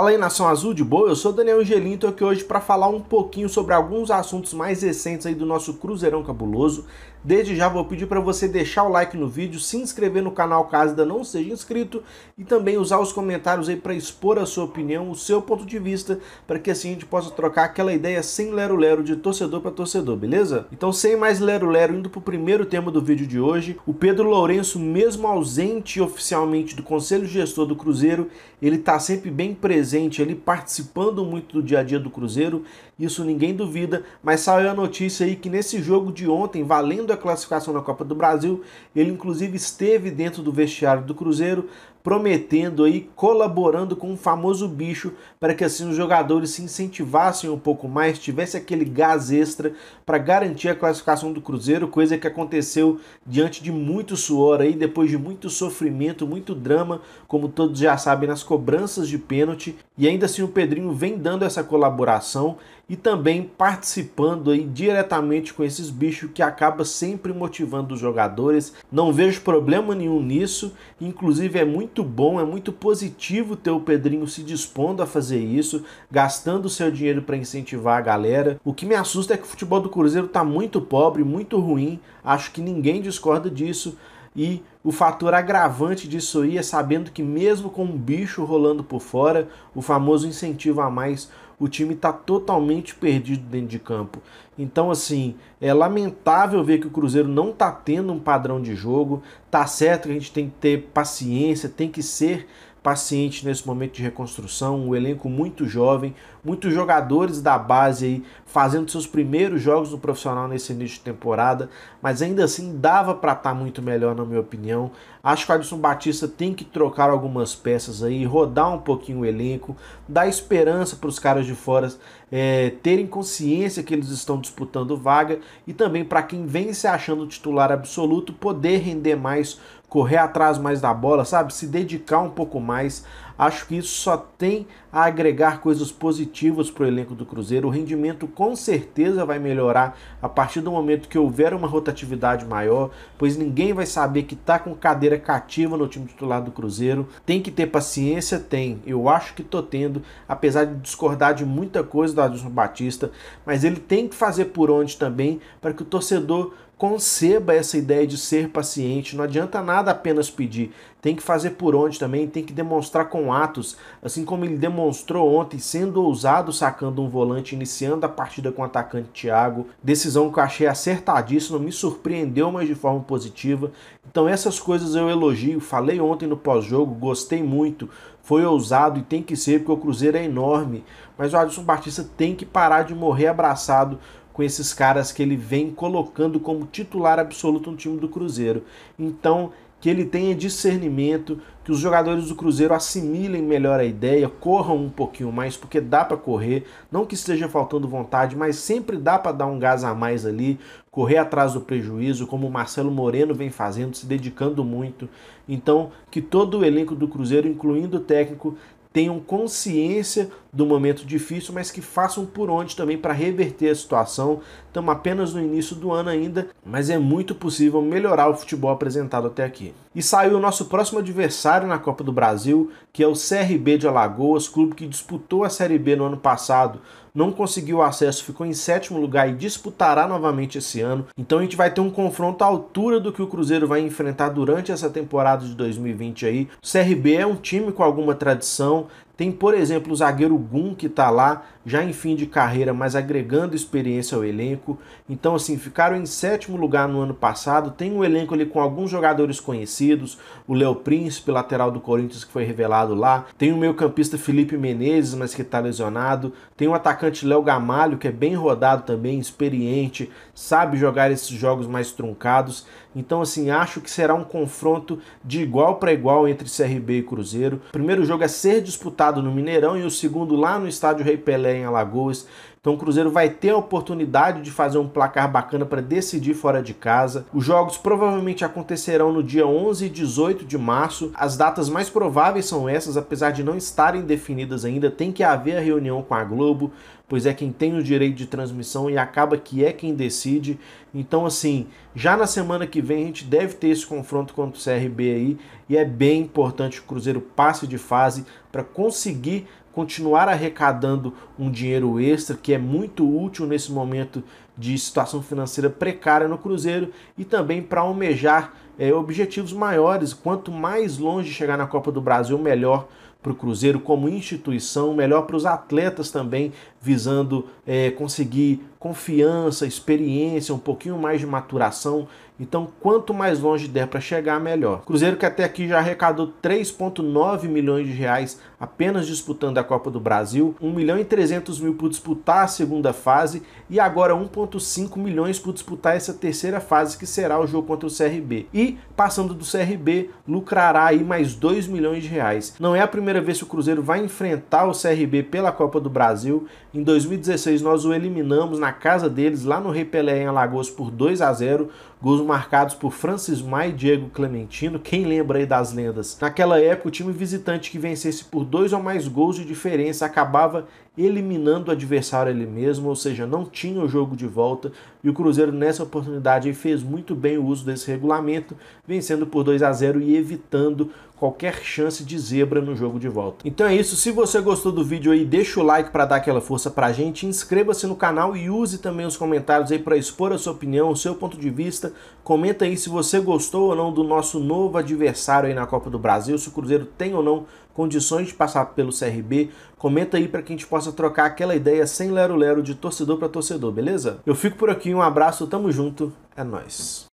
Fala aí nação azul de boa, eu sou Daniel Angelim, tô aqui hoje para falar um pouquinho sobre alguns assuntos mais recentes aí do nosso Cruzeirão Cabuloso. Desde já vou pedir para você deixar o like no vídeo, se inscrever no canal caso ainda não seja inscrito e também usar os comentários aí para expor a sua opinião, o seu ponto de vista, para que assim a gente possa trocar aquela ideia sem lero lero de torcedor para torcedor, beleza? Então sem mais lero lero, indo pro primeiro tema do vídeo de hoje, o Pedro Lourenço, mesmo ausente oficialmente do Conselho Gestor do Cruzeiro, ele tá sempre bem presente presente ali, participando muito do dia a dia do Cruzeiro, isso ninguém duvida, mas saiu a notícia aí que nesse jogo de ontem, valendo a classificação na Copa do Brasil, ele inclusive esteve dentro do vestiário do Cruzeiro, prometendo aí, colaborando com o famoso bicho, para que assim os jogadores se incentivassem um pouco mais, tivesse aquele gás extra para garantir a classificação do Cruzeiro, coisa que aconteceu diante de muito suor aí, depois de muito sofrimento, muito drama, como todos já sabem, nas cobranças de pênalti, e ainda assim o Pedrinho vem dando essa colaboração e também participando aí diretamente com esses bichos que acaba sempre motivando os jogadores. Não vejo problema nenhum nisso, inclusive é muito bom, é muito positivo ter o Pedrinho se dispondo a fazer isso, gastando seu dinheiro para incentivar a galera. O que me assusta é que o futebol do Cruzeiro está muito pobre, muito ruim, acho que ninguém discorda disso. E o fator agravante disso aí é sabendo que, mesmo com um bicho rolando por fora, o famoso incentivo a mais o time está totalmente perdido dentro de campo. Então, assim, é lamentável ver que o Cruzeiro não está tendo um padrão de jogo. Tá certo que a gente tem que ter paciência, tem que ser paciente nesse momento de reconstrução, um elenco muito jovem, muitos jogadores da base aí fazendo seus primeiros jogos no profissional nesse início de temporada, mas ainda assim dava para estar tá muito melhor na minha opinião. Acho que o Adson Batista tem que trocar algumas peças aí, rodar um pouquinho o elenco, dar esperança para os caras de fora é, terem consciência que eles estão disputando vaga e também para quem vem se achando titular absoluto poder render mais correr atrás mais da bola, sabe? Se dedicar um pouco mais. Acho que isso só tem a agregar coisas positivas para o elenco do Cruzeiro. O rendimento com certeza vai melhorar a partir do momento que houver uma rotatividade maior, pois ninguém vai saber que está com cadeira cativa no time titular do Cruzeiro. Tem que ter paciência, tem. Eu acho que tô tendo, apesar de discordar de muita coisa do Adilson Batista, mas ele tem que fazer por onde também para que o torcedor conceba essa ideia de ser paciente. Não adianta nada apenas pedir. Tem que fazer por onde também, tem que demonstrar com atos, assim como ele demonstrou ontem, sendo ousado sacando um volante, iniciando a partida com o atacante Thiago. Decisão que eu achei acertadíssima, me surpreendeu, mas de forma positiva. Então essas coisas eu elogio, falei ontem no pós-jogo, gostei muito. Foi ousado e tem que ser, porque o Cruzeiro é enorme. Mas o Adilson Batista tem que parar de morrer abraçado com esses caras que ele vem colocando como titular absoluto no time do Cruzeiro. Então, que ele tenha discernimento, que os jogadores do Cruzeiro assimilem melhor a ideia, corram um pouquinho mais, porque dá para correr, não que esteja faltando vontade, mas sempre dá para dar um gás a mais ali, correr atrás do prejuízo, como o Marcelo Moreno vem fazendo, se dedicando muito. Então, que todo o elenco do Cruzeiro, incluindo o técnico, tenham consciência do momento difícil, mas que façam por onde também para reverter a situação. Estamos apenas no início do ano ainda, mas é muito possível melhorar o futebol apresentado até aqui. E saiu o nosso próximo adversário na Copa do Brasil, que é o CRB de Alagoas, clube que disputou a Série B no ano passado, não conseguiu acesso, ficou em sétimo lugar e disputará novamente esse ano. Então a gente vai ter um confronto à altura do que o Cruzeiro vai enfrentar durante essa temporada de 2020 aí. O CRB é um time com alguma tradição, tem, por exemplo, o zagueiro Gum, que está lá, já em fim de carreira, mas agregando experiência ao elenco. Então, assim, ficaram em sétimo lugar no ano passado. Tem um elenco ali com alguns jogadores conhecidos. O Léo Príncipe, lateral do Corinthians, que foi revelado lá. Tem o meio-campista Felipe Menezes, mas que está lesionado. Tem o atacante Léo Gamalho, que é bem rodado também, experiente, sabe jogar esses jogos mais truncados. Então, assim, acho que será um confronto de igual para igual entre CRB e Cruzeiro. O primeiro jogo a é ser disputado no Mineirão e o segundo lá no estádio Rei Pelé em Alagoas. Então o Cruzeiro vai ter a oportunidade de fazer um placar bacana para decidir fora de casa. Os jogos provavelmente acontecerão no dia 11 e 18 de março. As datas mais prováveis são essas, apesar de não estarem definidas ainda, tem que haver a reunião com a Globo, pois é quem tem o direito de transmissão e acaba que é quem decide. Então, assim, já na semana que vem a gente deve ter esse confronto contra o CRB aí e é bem importante que o Cruzeiro passe de fase para conseguir continuar arrecadando um dinheiro extra que é muito útil nesse momento de situação financeira precária no Cruzeiro e também para almejar é, objetivos maiores. Quanto mais longe chegar na Copa do Brasil, melhor para o Cruzeiro como instituição, melhor para os atletas também visando é, conseguir confiança, experiência, um pouquinho mais de maturação. Então, quanto mais longe der para chegar, melhor. Cruzeiro que até aqui já arrecadou 3,9 milhões de reais apenas disputando a Copa do Brasil, 1 milhão e 300 mil por disputar a segunda fase e agora 1,5 milhões por disputar essa terceira fase que será o jogo contra o CRB. E passando do CRB, lucrará aí mais 2 milhões de reais. Não é a primeira vez que o Cruzeiro vai enfrentar o CRB pela Copa do Brasil em 2016 nós o eliminamos na casa deles, lá no Repelé em Alagoas, por 2 a 0 Gols marcados por Francis Mai e Diego Clementino. Quem lembra aí das lendas? Naquela época, o time visitante que vencesse por dois ou mais gols de diferença acabava eliminando o adversário ele mesmo, ou seja, não tinha o jogo de volta, e o Cruzeiro nessa oportunidade fez muito bem o uso desse regulamento, vencendo por 2 a 0 e evitando qualquer chance de zebra no jogo de volta. Então é isso, se você gostou do vídeo aí, deixa o like para dar aquela força pra gente, inscreva-se no canal e use também os comentários aí para expor a sua opinião, o seu ponto de vista. Comenta aí se você gostou ou não do nosso novo adversário aí na Copa do Brasil, se o Cruzeiro tem ou não condições de passar pelo CRB, comenta aí para que a gente possa trocar aquela ideia sem lero-lero de torcedor para torcedor, beleza? Eu fico por aqui, um abraço, tamo junto, é nós.